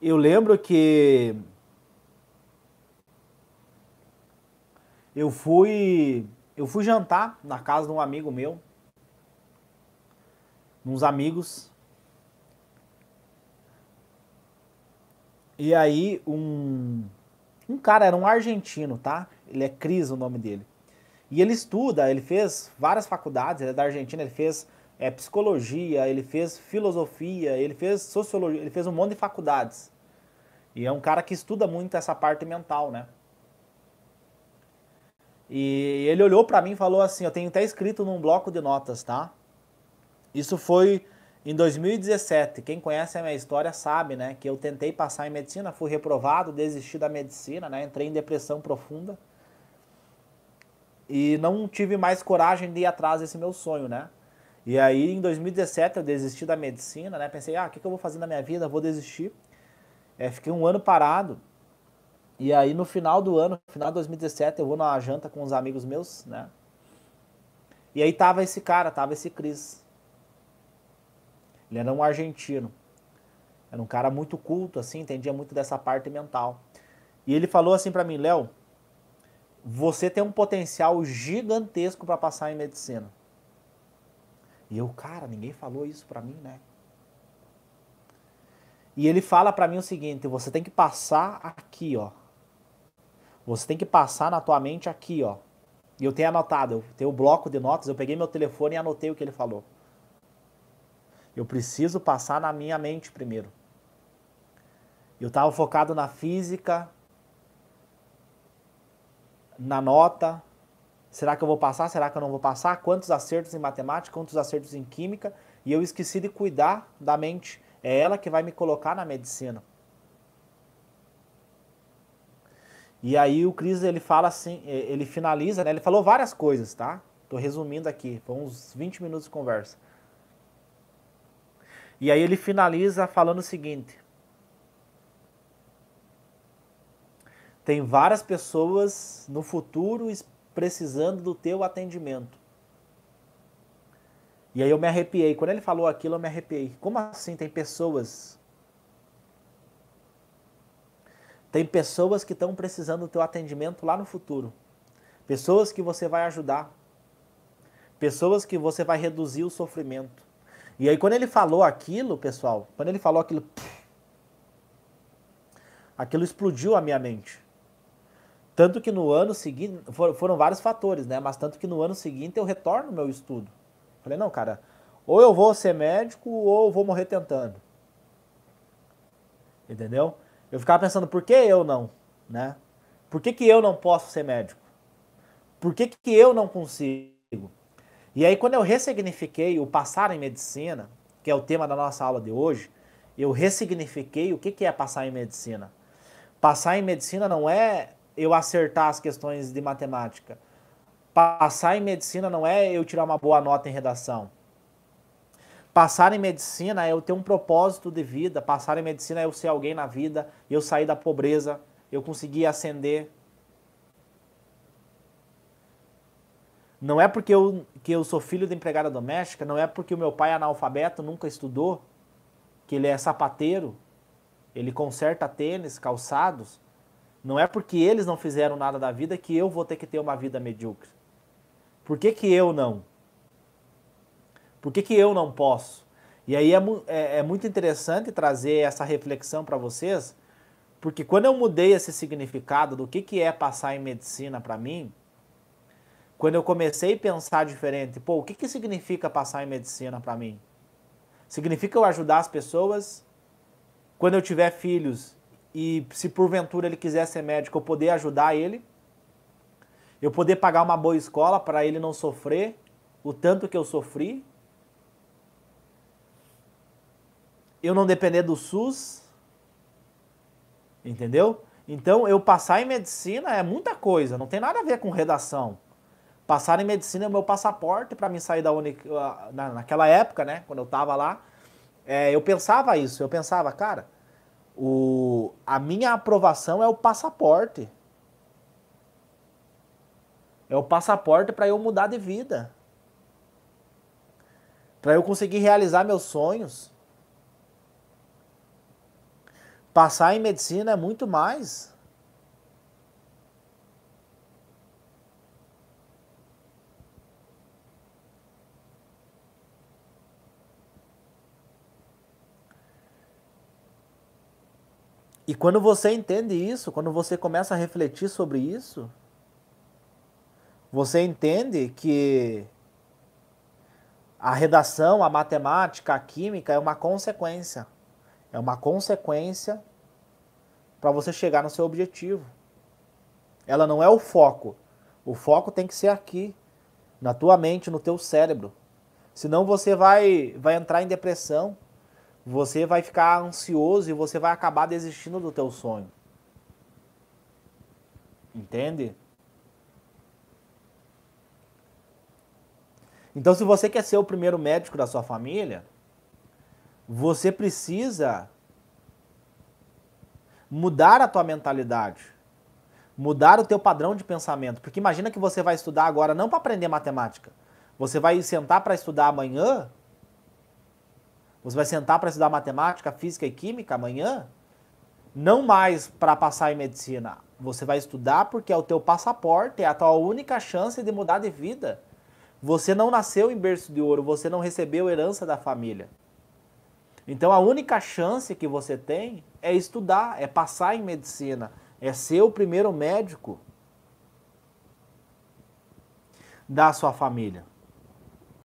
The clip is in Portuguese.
Eu lembro que eu fui eu fui jantar na casa de um amigo meu, uns amigos. E aí um um cara era um argentino, tá? Ele é Cris o nome dele. E ele estuda, ele fez várias faculdades, ele é da Argentina, ele fez é, psicologia, ele fez filosofia, ele fez sociologia, ele fez um monte de faculdades. E é um cara que estuda muito essa parte mental, né? E ele olhou para mim e falou assim: Eu tenho até escrito num bloco de notas, tá? Isso foi em 2017. Quem conhece a minha história sabe, né? Que eu tentei passar em medicina, fui reprovado, desisti da medicina, né? Entrei em depressão profunda. E não tive mais coragem de ir atrás desse meu sonho, né? E aí, em 2017, eu desisti da medicina, né? Pensei, ah, o que, que eu vou fazer na minha vida? Vou desistir. É, fiquei um ano parado. E aí, no final do ano, final de 2017, eu vou numa janta com uns amigos meus, né? E aí tava esse cara, tava esse Cris. Ele era um argentino. Era um cara muito culto, assim, entendia muito dessa parte mental. E ele falou assim para mim, Léo, você tem um potencial gigantesco para passar em medicina. E eu, cara, ninguém falou isso para mim, né? E ele fala para mim o seguinte: você tem que passar aqui, ó. Você tem que passar na tua mente aqui, ó. E eu tenho anotado, eu tenho o um bloco de notas, eu peguei meu telefone e anotei o que ele falou. Eu preciso passar na minha mente primeiro. Eu estava focado na física, na nota, Será que eu vou passar? Será que eu não vou passar? Quantos acertos em matemática? Quantos acertos em química? E eu esqueci de cuidar da mente. É ela que vai me colocar na medicina. E aí o Cris ele fala assim, ele finaliza, né? Ele falou várias coisas, tá? Tô resumindo aqui, foi uns 20 minutos de conversa. E aí ele finaliza falando o seguinte: Tem várias pessoas no futuro precisando do teu atendimento. E aí eu me arrepiei. Quando ele falou aquilo, eu me arrepiei. Como assim tem pessoas? Tem pessoas que estão precisando do teu atendimento lá no futuro. Pessoas que você vai ajudar. Pessoas que você vai reduzir o sofrimento. E aí quando ele falou aquilo, pessoal, quando ele falou aquilo, aquilo explodiu a minha mente. Tanto que no ano seguinte, foram vários fatores, né? Mas tanto que no ano seguinte eu retorno meu estudo. Falei, não, cara, ou eu vou ser médico ou eu vou morrer tentando. Entendeu? Eu ficava pensando, por que eu não? Né? Por que, que eu não posso ser médico? Por que, que eu não consigo? E aí, quando eu ressignifiquei o passar em medicina, que é o tema da nossa aula de hoje, eu ressignifiquei o que, que é passar em medicina. Passar em medicina não é eu acertar as questões de matemática. Passar em medicina não é eu tirar uma boa nota em redação. Passar em medicina é eu ter um propósito de vida. Passar em medicina é eu ser alguém na vida, eu sair da pobreza, eu conseguir ascender. Não é porque eu, que eu sou filho de empregada doméstica, não é porque o meu pai é analfabeto, nunca estudou, que ele é sapateiro, ele conserta tênis, calçados, não é porque eles não fizeram nada da vida que eu vou ter que ter uma vida medíocre. Por que, que eu não? Por que, que eu não posso? E aí é, é, é muito interessante trazer essa reflexão para vocês, porque quando eu mudei esse significado do que, que é passar em medicina para mim, quando eu comecei a pensar diferente, pô, o que, que significa passar em medicina para mim? Significa eu ajudar as pessoas? Quando eu tiver filhos, e se porventura ele quiser ser médico, eu poder ajudar ele, eu poder pagar uma boa escola para ele não sofrer o tanto que eu sofri, eu não depender do SUS, entendeu? Então eu passar em medicina é muita coisa, não tem nada a ver com redação. Passar em medicina é o meu passaporte para mim sair da Unic... naquela época, né? Quando eu estava lá, é, eu pensava isso, eu pensava, cara o, a minha aprovação é o passaporte. É o passaporte para eu mudar de vida. Para eu conseguir realizar meus sonhos. Passar em medicina é muito mais. E quando você entende isso, quando você começa a refletir sobre isso, você entende que a redação, a matemática, a química é uma consequência. É uma consequência para você chegar no seu objetivo. Ela não é o foco. O foco tem que ser aqui, na tua mente, no teu cérebro. Senão você vai, vai entrar em depressão você vai ficar ansioso e você vai acabar desistindo do teu sonho. Entende? Então, se você quer ser o primeiro médico da sua família, você precisa mudar a tua mentalidade, mudar o teu padrão de pensamento, porque imagina que você vai estudar agora não para aprender matemática, você vai sentar para estudar amanhã você vai sentar para estudar matemática, física e química amanhã? Não mais para passar em medicina. Você vai estudar porque é o teu passaporte, é a tua única chance de mudar de vida. Você não nasceu em berço de ouro, você não recebeu herança da família. Então a única chance que você tem é estudar, é passar em medicina, é ser o primeiro médico da sua família.